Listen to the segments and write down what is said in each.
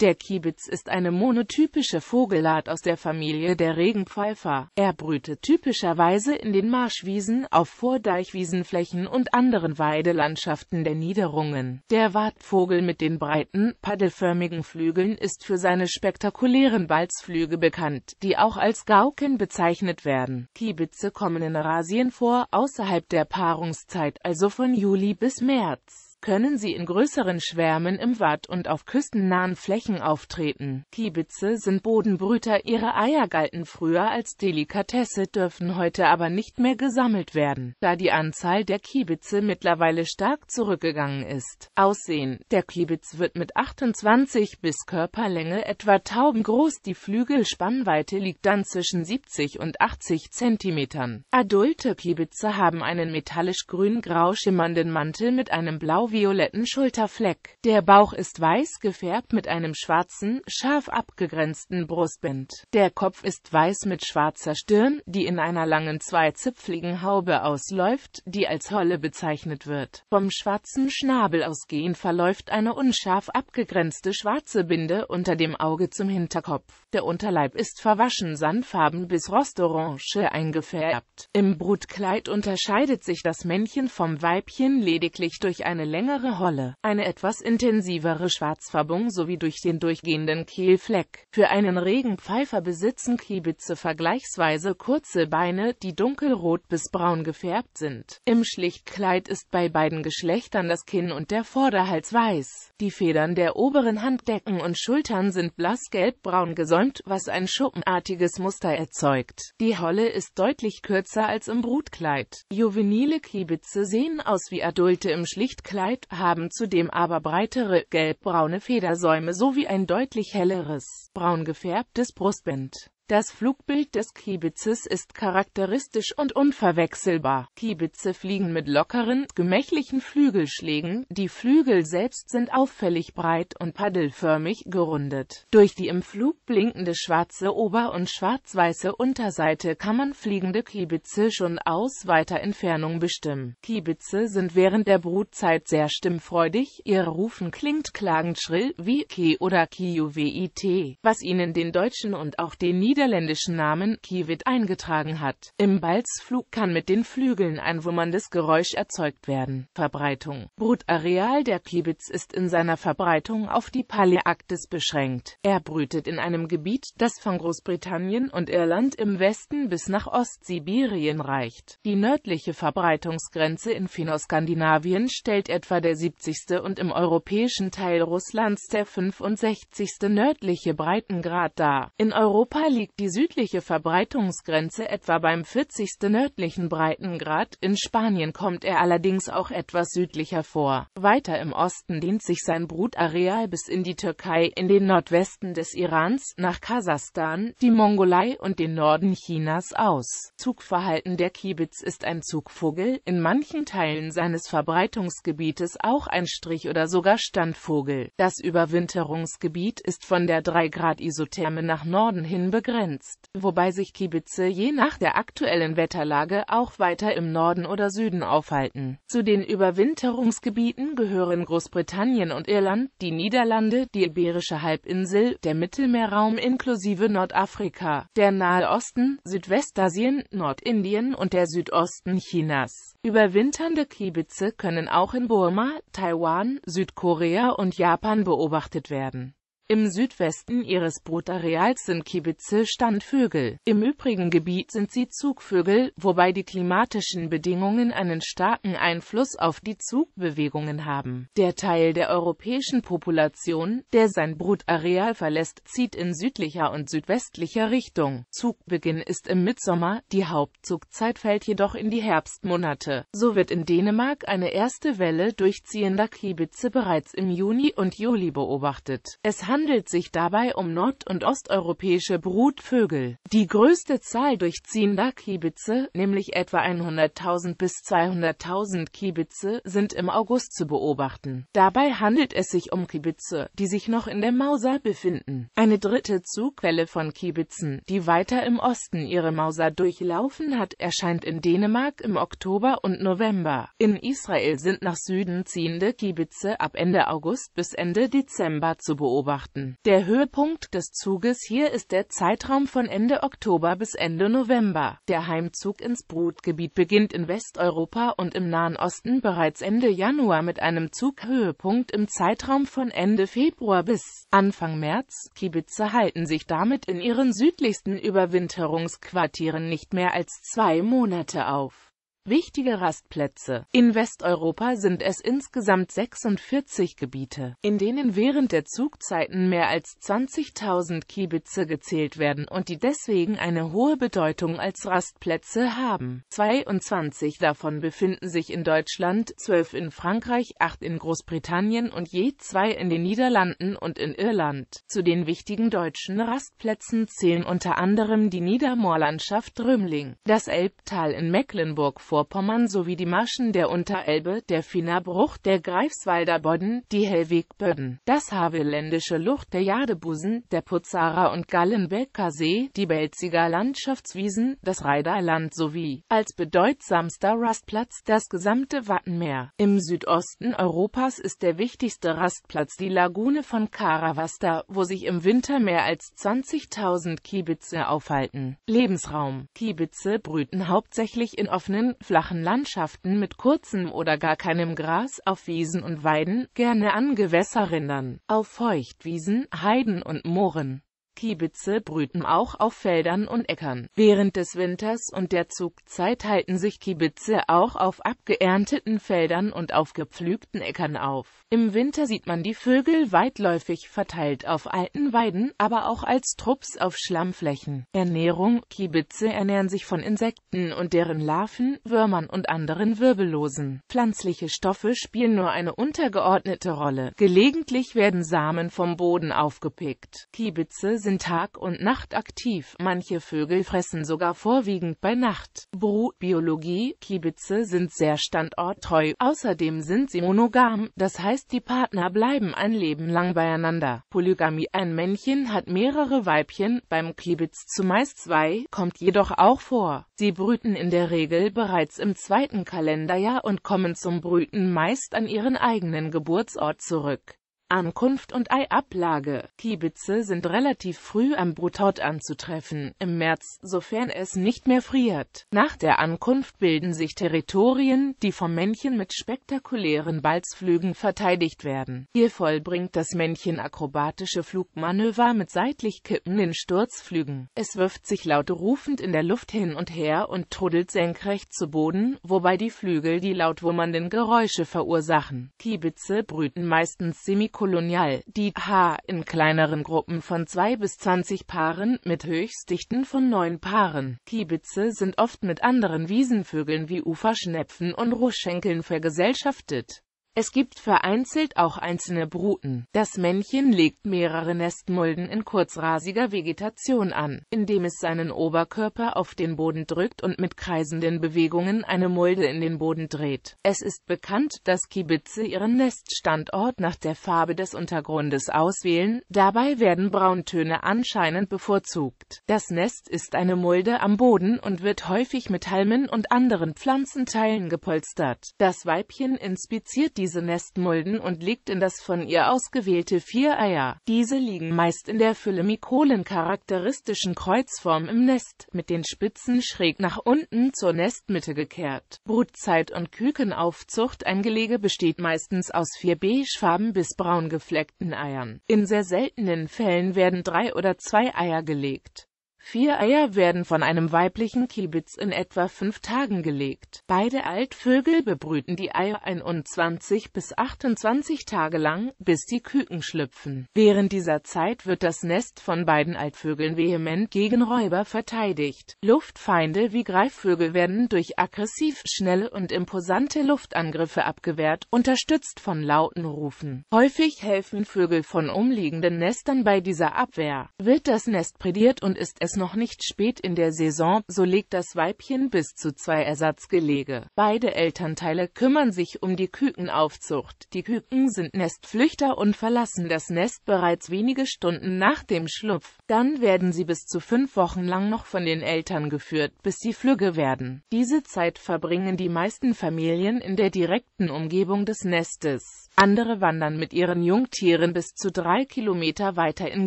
Der Kiebitz ist eine monotypische Vogelart aus der Familie der Regenpfeifer. Er brütet typischerweise in den Marschwiesen, auf Vordeichwiesenflächen und anderen Weidelandschaften der Niederungen. Der Wartvogel mit den breiten, paddelförmigen Flügeln ist für seine spektakulären Balzflüge bekannt, die auch als Gauken bezeichnet werden. Kiebitze kommen in Eurasien vor, außerhalb der Paarungszeit, also von Juli bis März können sie in größeren Schwärmen im Watt und auf küstennahen Flächen auftreten. Kiebitze sind Bodenbrüter, ihre Eier galten früher als Delikatesse, dürfen heute aber nicht mehr gesammelt werden, da die Anzahl der Kiebitze mittlerweile stark zurückgegangen ist. Aussehen Der Kiebitz wird mit 28 bis Körperlänge etwa taubengroß, die Flügelspannweite liegt dann zwischen 70 und 80 Zentimetern. Adulte Kiebitze haben einen metallisch grün-grau schimmernden Mantel mit einem blau violetten Schulterfleck. Der Bauch ist weiß gefärbt mit einem schwarzen, scharf abgegrenzten Brustbind. Der Kopf ist weiß mit schwarzer Stirn, die in einer langen zweizipfligen Haube ausläuft, die als Holle bezeichnet wird. Vom schwarzen Schnabel ausgehend verläuft eine unscharf abgegrenzte schwarze Binde unter dem Auge zum Hinterkopf. Der Unterleib ist verwaschen sandfarben bis rostorange eingefärbt. Im Brutkleid unterscheidet sich das Männchen vom Weibchen lediglich durch eine längere Holle, eine etwas intensivere Schwarzfärbung sowie durch den durchgehenden Kehlfleck. Für einen Regenpfeifer besitzen Kiebitze vergleichsweise kurze Beine, die dunkelrot bis braun gefärbt sind. Im Schlichtkleid ist bei beiden Geschlechtern das Kinn und der Vorderhals weiß. Die Federn der oberen Handdecken und Schultern sind blass gelbbraun gesäumt, was ein schuppenartiges Muster erzeugt. Die Holle ist deutlich kürzer als im Brutkleid. Juvenile Kiebitze sehen aus wie Adulte im Schlichtkleid Kleid, haben zudem aber breitere, gelbbraune Federsäume sowie ein deutlich helleres, braun gefärbtes Brustband. Das Flugbild des Kiebitzes ist charakteristisch und unverwechselbar. Kiebitze fliegen mit lockeren, gemächlichen Flügelschlägen, die Flügel selbst sind auffällig breit und paddelförmig gerundet. Durch die im Flug blinkende schwarze Ober- und schwarz-weiße Unterseite kann man fliegende Kiebitze schon aus weiter Entfernung bestimmen. Kiebitze sind während der Brutzeit sehr stimmfreudig, ihr Rufen klingt klagend schrill wie Ki oder Kiu-W-I-T, e was ihnen den deutschen und auch den niederländischen niederländischen Namen Kiewit eingetragen hat. Im Balzflug kann mit den Flügeln ein wummerndes Geräusch erzeugt werden. Verbreitung Brutareal der Kiebitz ist in seiner Verbreitung auf die Paläarktis beschränkt. Er brütet in einem Gebiet, das von Großbritannien und Irland im Westen bis nach Ostsibirien reicht. Die nördliche Verbreitungsgrenze in Finoskandinavien stellt etwa der 70. und im europäischen Teil Russlands der 65. nördliche Breitengrad dar. In Europa liegt liegt die südliche Verbreitungsgrenze etwa beim 40. nördlichen Breitengrad, in Spanien kommt er allerdings auch etwas südlicher vor. Weiter im Osten dehnt sich sein Brutareal bis in die Türkei, in den Nordwesten des Irans, nach Kasachstan, die Mongolei und den Norden Chinas aus. Zugverhalten der Kiebitz ist ein Zugvogel, in manchen Teilen seines Verbreitungsgebietes auch ein Strich- oder sogar Standvogel. Das Überwinterungsgebiet ist von der 3 Grad Isotherme nach Norden hin begrenzt begrenzt, wobei sich Kibitze je nach der aktuellen Wetterlage auch weiter im Norden oder Süden aufhalten. Zu den Überwinterungsgebieten gehören Großbritannien und Irland, die Niederlande, die Iberische Halbinsel, der Mittelmeerraum inklusive Nordafrika, der Nahe Osten, Südwestasien, Nordindien und der Südosten Chinas. Überwinternde Kibitze können auch in Burma, Taiwan, Südkorea und Japan beobachtet werden. Im Südwesten ihres Brutareals sind Kiebitze Standvögel. Im übrigen Gebiet sind sie Zugvögel, wobei die klimatischen Bedingungen einen starken Einfluss auf die Zugbewegungen haben. Der Teil der europäischen Population, der sein Brutareal verlässt, zieht in südlicher und südwestlicher Richtung. Zugbeginn ist im Mittsommer, die Hauptzugzeit fällt jedoch in die Herbstmonate. So wird in Dänemark eine erste Welle durchziehender Kiebitze bereits im Juni und Juli beobachtet. Es handelt handelt sich dabei um nord- und osteuropäische Brutvögel. Die größte Zahl durchziehender Kiebitze, nämlich etwa 100.000 bis 200.000 Kiebitze, sind im August zu beobachten. Dabei handelt es sich um Kiebitze, die sich noch in der Mauser befinden. Eine dritte Zugquelle von Kiebitzen, die weiter im Osten ihre Mauser durchlaufen hat, erscheint in Dänemark im Oktober und November. In Israel sind nach Süden ziehende Kiebitze ab Ende August bis Ende Dezember zu beobachten beobachten. Der Höhepunkt des Zuges hier ist der Zeitraum von Ende Oktober bis Ende November. Der Heimzug ins Brutgebiet beginnt in Westeuropa und im Nahen Osten bereits Ende Januar mit einem Zughöhepunkt im Zeitraum von Ende Februar bis Anfang März. Kibitze halten sich damit in ihren südlichsten Überwinterungsquartieren nicht mehr als zwei Monate auf. Wichtige Rastplätze In Westeuropa sind es insgesamt 46 Gebiete, in denen während der Zugzeiten mehr als 20.000 Kiebitze gezählt werden und die deswegen eine hohe Bedeutung als Rastplätze haben. 22 davon befinden sich in Deutschland, 12 in Frankreich, 8 in Großbritannien und je zwei in den Niederlanden und in Irland. Zu den wichtigen deutschen Rastplätzen zählen unter anderem die Niedermoorlandschaft Römling, das Elbtal in Mecklenburg Mecklenburg-Vorpommern sowie die Marschen der Unterelbe, der Finnerbruch, der Greifswalder Bodden, die Hellwegböden, das Havelländische Lucht, der Jadebusen, der Putzara und Gallenbecker See, die Belziger Landschaftswiesen, das Reiderland sowie, als bedeutsamster Rastplatz, das gesamte Wattenmeer. Im Südosten Europas ist der wichtigste Rastplatz die Lagune von Karavasta, wo sich im Winter mehr als 20.000 Kiebitze aufhalten. Lebensraum Kiebitze brüten hauptsächlich in offenen, flachen Landschaften mit kurzem oder gar keinem Gras, auf Wiesen und Weiden, gerne an Gewässerrindern, auf Feuchtwiesen, Heiden und Mooren Kiebitze brüten auch auf Feldern und Äckern. Während des Winters und der Zugzeit halten sich Kiebitze auch auf abgeernteten Feldern und auf gepflügten Äckern auf. Im Winter sieht man die Vögel weitläufig verteilt auf alten Weiden, aber auch als Trupps auf Schlammflächen. Ernährung Kiebitze ernähren sich von Insekten und deren Larven, Würmern und anderen Wirbellosen. Pflanzliche Stoffe spielen nur eine untergeordnete Rolle. Gelegentlich werden Samen vom Boden aufgepickt. Kiebitze sind sind Tag und Nacht aktiv, manche Vögel fressen sogar vorwiegend bei Nacht. Brutbiologie, Kiebitze sind sehr standorttreu, außerdem sind sie monogam, das heißt die Partner bleiben ein Leben lang beieinander. Polygamie, ein Männchen hat mehrere Weibchen, beim Kiebitz zumeist zwei, kommt jedoch auch vor. Sie brüten in der Regel bereits im zweiten Kalenderjahr und kommen zum Brüten meist an ihren eigenen Geburtsort zurück. Ankunft und Eiablage. Kiebitze sind relativ früh am Brutort anzutreffen, im März, sofern es nicht mehr friert. Nach der Ankunft bilden sich Territorien, die vom Männchen mit spektakulären Balzflügen verteidigt werden. Hier vollbringt das Männchen akrobatische Flugmanöver mit seitlich kippenden Sturzflügen. Es wirft sich laut rufend in der Luft hin und her und trudelt senkrecht zu Boden, wobei die Flügel die laut wummernden Geräusche verursachen. Kiebitze brüten meistens semikolisch kolonial, die h in kleineren Gruppen von 2 bis 20 Paaren mit Höchstdichten von 9 Paaren. Kiebitze sind oft mit anderen Wiesenvögeln wie Uferschnepfen und Rußschenkeln vergesellschaftet es gibt vereinzelt auch einzelne Bruten. Das Männchen legt mehrere Nestmulden in kurzrasiger Vegetation an, indem es seinen Oberkörper auf den Boden drückt und mit kreisenden Bewegungen eine Mulde in den Boden dreht. Es ist bekannt, dass Kibitze ihren Neststandort nach der Farbe des Untergrundes auswählen, dabei werden Brauntöne anscheinend bevorzugt. Das Nest ist eine Mulde am Boden und wird häufig mit Halmen und anderen Pflanzenteilen gepolstert. Das Weibchen inspiziert diese Nestmulden und legt in das von ihr ausgewählte vier Eier. Diese liegen meist in der Fülle Mikolen charakteristischen Kreuzform im Nest, mit den Spitzen schräg nach unten zur Nestmitte gekehrt. Brutzeit und Kükenaufzucht Ein Gelege besteht meistens aus vier beigefarben bis braun gefleckten Eiern. In sehr seltenen Fällen werden drei oder zwei Eier gelegt. Vier Eier werden von einem weiblichen Kiebitz in etwa fünf Tagen gelegt. Beide Altvögel bebrüten die Eier 21 bis 28 Tage lang, bis die Küken schlüpfen. Während dieser Zeit wird das Nest von beiden Altvögeln vehement gegen Räuber verteidigt. Luftfeinde wie Greifvögel werden durch aggressiv, schnelle und imposante Luftangriffe abgewehrt, unterstützt von lauten Rufen. Häufig helfen Vögel von umliegenden Nestern bei dieser Abwehr. Wird das Nest prädiert und ist es noch nicht spät in der Saison, so legt das Weibchen bis zu zwei Ersatzgelege. Beide Elternteile kümmern sich um die Kükenaufzucht. Die Küken sind Nestflüchter und verlassen das Nest bereits wenige Stunden nach dem Schlupf. Dann werden sie bis zu fünf Wochen lang noch von den Eltern geführt, bis sie flügge werden. Diese Zeit verbringen die meisten Familien in der direkten Umgebung des Nestes. Andere wandern mit ihren Jungtieren bis zu drei Kilometer weiter in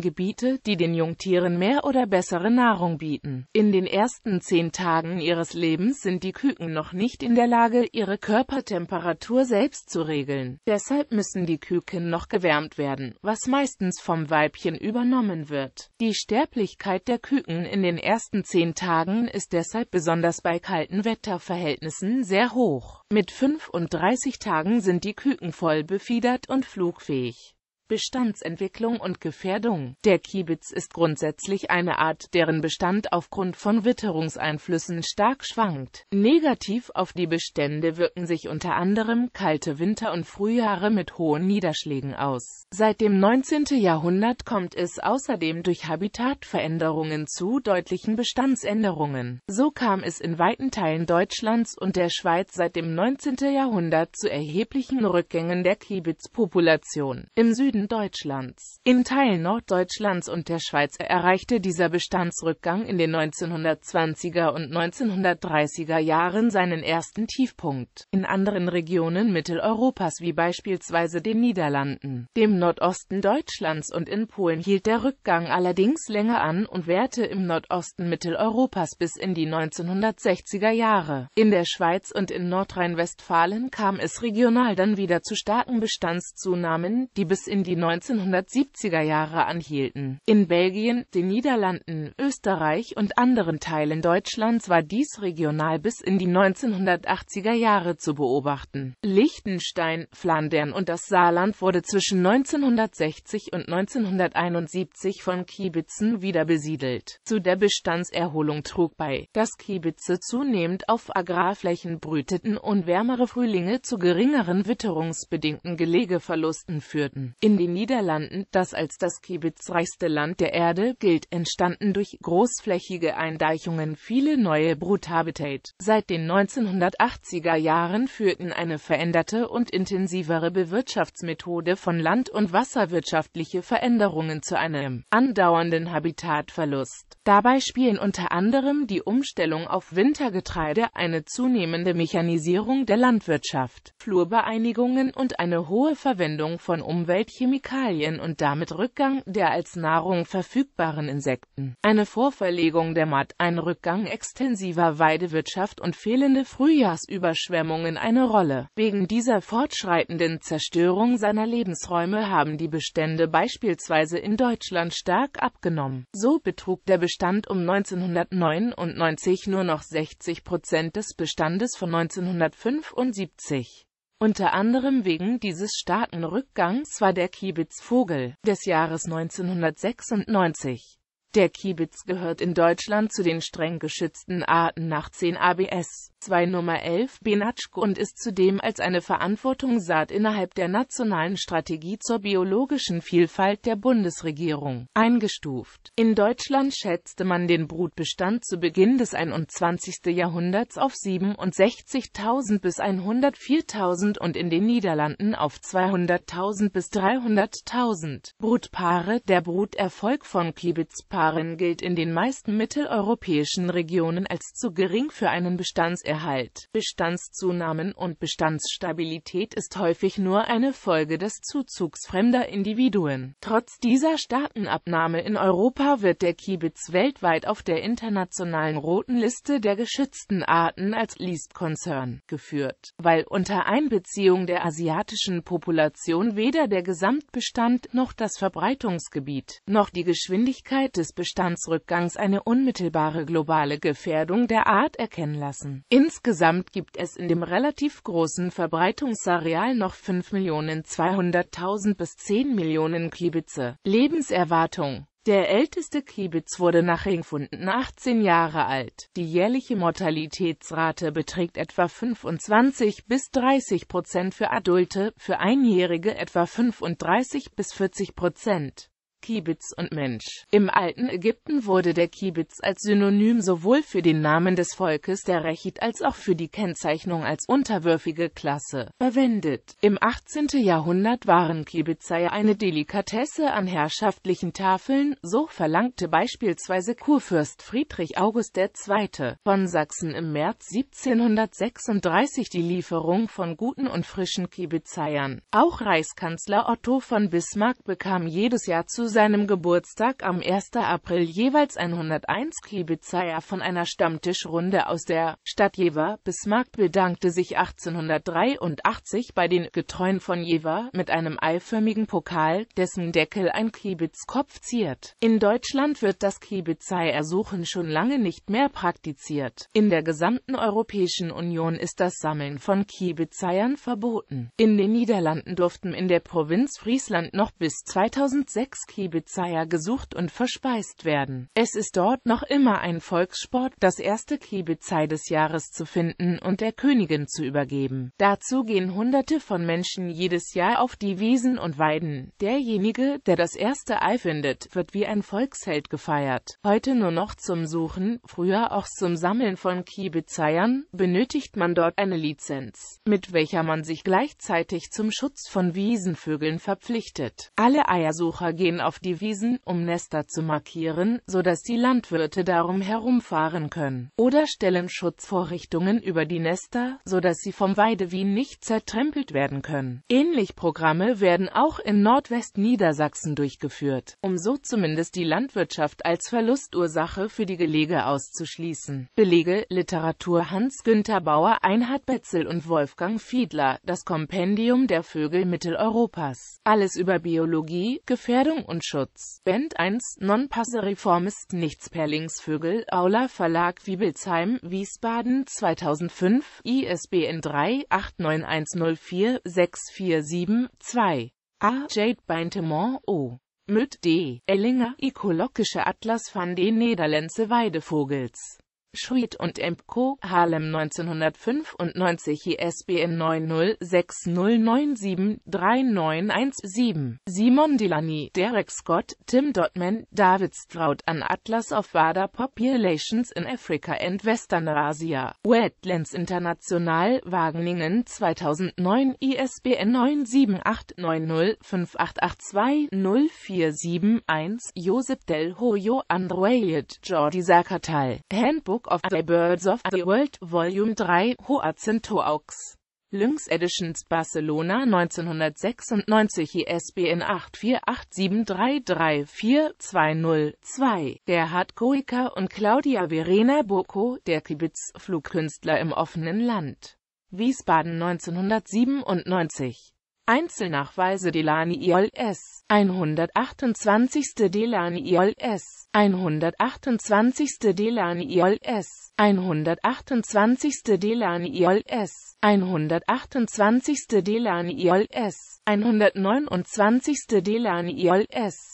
Gebiete, die den Jungtieren mehr oder bessere Nahrung bieten. In den ersten zehn Tagen ihres Lebens sind die Küken noch nicht in der Lage, ihre Körpertemperatur selbst zu regeln. Deshalb müssen die Küken noch gewärmt werden, was meistens vom Weibchen übernommen wird. Die Sterblichkeit der Küken in den ersten zehn Tagen ist deshalb besonders bei kalten Wetterverhältnissen sehr hoch. Mit 35 Tagen sind die Küken voll befüllt gefiedert und flugfähig. Bestandsentwicklung und Gefährdung Der Kiebitz ist grundsätzlich eine Art, deren Bestand aufgrund von Witterungseinflüssen stark schwankt. Negativ auf die Bestände wirken sich unter anderem kalte Winter und Frühjahre mit hohen Niederschlägen aus. Seit dem 19. Jahrhundert kommt es außerdem durch Habitatveränderungen zu deutlichen Bestandsänderungen. So kam es in weiten Teilen Deutschlands und der Schweiz seit dem 19. Jahrhundert zu erheblichen Rückgängen der Kiebitzpopulation. Im Süden Süden Deutschlands. In Teilen Norddeutschlands und der Schweiz erreichte dieser Bestandsrückgang in den 1920er und 1930er Jahren seinen ersten Tiefpunkt. In anderen Regionen Mitteleuropas wie beispielsweise den Niederlanden, dem Nordosten Deutschlands und in Polen hielt der Rückgang allerdings länger an und währte im Nordosten Mitteleuropas bis in die 1960er Jahre. In der Schweiz und in Nordrhein-Westfalen kam es regional dann wieder zu starken Bestandszunahmen, die bis in die 1970er Jahre anhielten. In Belgien, den Niederlanden, Österreich und anderen Teilen Deutschlands war dies regional bis in die 1980er Jahre zu beobachten. Liechtenstein, Flandern und das Saarland wurde zwischen 1960 und 1971 von Kiebitzen wieder besiedelt. Zu der Bestandserholung trug bei, dass Kiebitze zunehmend auf Agrarflächen brüteten und wärmere Frühlinge zu geringeren witterungsbedingten Gelegeverlusten führten. In in den Niederlanden, das als das kibitzreichste Land der Erde gilt, entstanden durch großflächige Eindeichungen viele neue Bruthabitate. Seit den 1980er Jahren führten eine veränderte und intensivere Bewirtschaftsmethode von Land- und wasserwirtschaftliche Veränderungen zu einem andauernden Habitatverlust. Dabei spielen unter anderem die Umstellung auf Wintergetreide, eine zunehmende Mechanisierung der Landwirtschaft, Flurbeeinigungen und eine hohe Verwendung von Umweltchemikalien Chemikalien und damit Rückgang der als Nahrung verfügbaren Insekten, eine Vorverlegung der Matt, ein Rückgang extensiver Weidewirtschaft und fehlende Frühjahrsüberschwemmungen eine Rolle. Wegen dieser fortschreitenden Zerstörung seiner Lebensräume haben die Bestände beispielsweise in Deutschland stark abgenommen. So betrug der Bestand um 1999 nur noch 60 Prozent des Bestandes von 1975. Unter anderem wegen dieses starken Rückgangs war der Kiebitz Vogel des Jahres 1996. Der Kiebitz gehört in Deutschland zu den streng geschützten Arten nach 10 ABS 2 Nummer 11 Benatschko und ist zudem als eine Verantwortungssaat innerhalb der nationalen Strategie zur biologischen Vielfalt der Bundesregierung eingestuft. In Deutschland schätzte man den Brutbestand zu Beginn des 21. Jahrhunderts auf 67.000 bis 104.000 und in den Niederlanden auf 200.000 bis 300.000 Brutpaare. Der Bruterfolg von Klibitzpaaren gilt in den meisten mitteleuropäischen Regionen als zu gering für einen Bestandserfolg Bestandserhalt, Bestandszunahmen und Bestandsstabilität ist häufig nur eine Folge des Zuzugs fremder Individuen. Trotz dieser Staatenabnahme in Europa wird der Kiebitz weltweit auf der internationalen Roten Liste der geschützten Arten als Least Concern geführt, weil unter Einbeziehung der asiatischen Population weder der Gesamtbestand noch das Verbreitungsgebiet noch die Geschwindigkeit des Bestandsrückgangs eine unmittelbare globale Gefährdung der Art erkennen lassen. In Insgesamt gibt es in dem relativ großen Verbreitungsareal noch 5.200.000 bis 10 Millionen Kiebitze. Lebenserwartung der älteste Kiebitz wurde nach Ringfunden 18 Jahre alt. Die jährliche Mortalitätsrate beträgt etwa 25 bis 30 Prozent für Adulte, für Einjährige etwa 35 bis 40 Prozent. Kibitz und Mensch. Im alten Ägypten wurde der Kibitz als Synonym sowohl für den Namen des Volkes der Rechit als auch für die Kennzeichnung als unterwürfige Klasse verwendet. Im 18. Jahrhundert waren Kibbutzei eine Delikatesse an herrschaftlichen Tafeln, so verlangte beispielsweise Kurfürst Friedrich August II. von Sachsen im März 1736 die Lieferung von guten und frischen Kibitzeiern. Auch Reichskanzler Otto von Bismarck bekam jedes Jahr zu seinem Geburtstag am 1. April jeweils 101 Kibizaer von einer Stammtischrunde aus der Stadt Jever. Bismarck bedankte sich 1883 bei den Getreuen von Jever mit einem eiförmigen Pokal, dessen Deckel ein Kibitzkopf ziert. In Deutschland wird das Kibizaer-Suchen schon lange nicht mehr praktiziert. In der gesamten Europäischen Union ist das Sammeln von Kibitzeiern verboten. In den Niederlanden durften in der Provinz Friesland noch bis 2006 Kibitzeier Kibitzer gesucht und verspeist werden. Es ist dort noch immer ein Volkssport, das erste Kibitzei des Jahres zu finden und der Königin zu übergeben. Dazu gehen Hunderte von Menschen jedes Jahr auf die Wiesen und Weiden. Derjenige, der das erste Ei findet, wird wie ein Volksheld gefeiert. Heute nur noch zum Suchen, früher auch zum Sammeln von Kibitzeiern, benötigt man dort eine Lizenz, mit welcher man sich gleichzeitig zum Schutz von Wiesenvögeln verpflichtet. Alle Eiersucher gehen auf auf die Wiesen, um Nester zu markieren, sodass die Landwirte darum herumfahren können, oder stellen Schutzvorrichtungen über die Nester, sodass sie vom Weidewien nicht zertrempelt werden können. Ähnlich Programme werden auch in Nordwestniedersachsen durchgeführt, um so zumindest die Landwirtschaft als Verlustursache für die Gelege auszuschließen. Belege Literatur Hans-Günther Bauer, Einhard Betzel und Wolfgang Fiedler, das Kompendium der Vögel Mitteleuropas. Alles über Biologie, Gefährdung und und Schutz. Band 1 Non Passeriformis Nichts per Linksvögel Aula Verlag Wiebelsheim Wiesbaden 2005 ISBN 3 89104 647 2 A. Jade Beintemont O. Müt D. Ellinger Ökologische Atlas van den Nederlandse Weidevogels Schuit und Empco, Harlem 1995 ISBN 9060973917. Simon Delany, Derek Scott, Tim Dotman, David Stroud an Atlas of Wada Populations in Africa and Western Asia. Wetlands International, Wageningen 2009 ISBN 9789058820471 Josep Del Hoyo Android, Jordi Sakatal, Handbook Book of the Birds of the World Volume 3 Hoacentoaux. Lynx Editions Barcelona 1996 ISBN 8487334202 Gerhard Goiker und Claudia Verena Burko, der Kibitz Flugkünstler im offenen Land. Wiesbaden 1997 Einzelnachweise Delani Iol S. 128. Delani Iol S. 128. Delani Iol S. 128. Delani Iol S. 128. Delani Iol S. 129. Delani Iol S.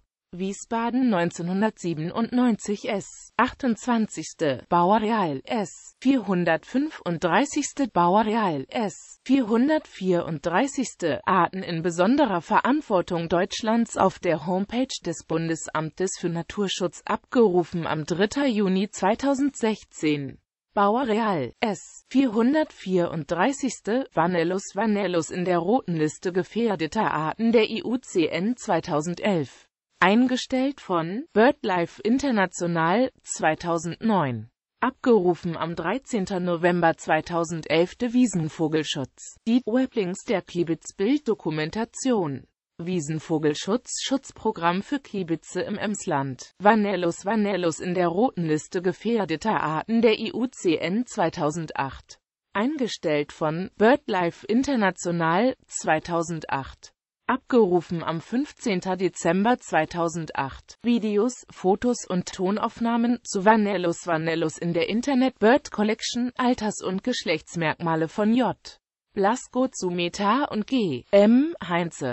Wiesbaden 1997 S. 28. Bauer S. 435. Bauer S. 434. Arten in besonderer Verantwortung Deutschlands auf der Homepage des Bundesamtes für Naturschutz abgerufen am 3. Juni 2016. Bauer S. 434. Vanellus vanellus in der roten Liste gefährdeter Arten der IUCN 2011 eingestellt von BirdLife International 2009. Abgerufen am 13. November 2011 der Wiesenvogelschutz. Die Weblinks der Klibitz Bild Dokumentation. Wiesenvogelschutz Schutzprogramm für Kiebitze im Emsland. Vanellus Vanellus in der roten Liste gefährdeter Arten der IUCN 2008. Eingestellt von BirdLife International 2008 abgerufen am 15. Dezember 2008. Videos, Fotos und Tonaufnahmen zu Vanellos Vanellos in der Internet Bird Collection, Alters- und Geschlechtsmerkmale von J. Blasco zu Meta und G. M. Heinze